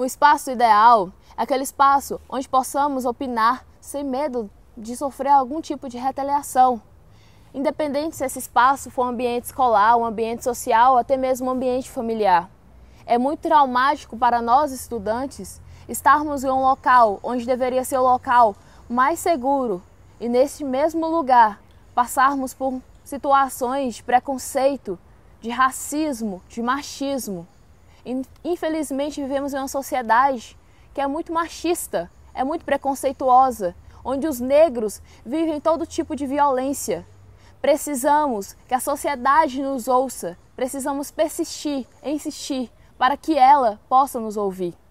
Um espaço ideal é aquele espaço onde possamos opinar sem medo de sofrer algum tipo de retaliação. Independente se esse espaço for um ambiente escolar, um ambiente social, ou até mesmo um ambiente familiar. É muito traumático para nós estudantes estarmos em um local onde deveria ser o local mais seguro e nesse mesmo lugar passarmos por situações de preconceito, de racismo, de machismo. Infelizmente, vivemos em uma sociedade que é muito machista, é muito preconceituosa, onde os negros vivem todo tipo de violência. Precisamos que a sociedade nos ouça, precisamos persistir, insistir, para que ela possa nos ouvir.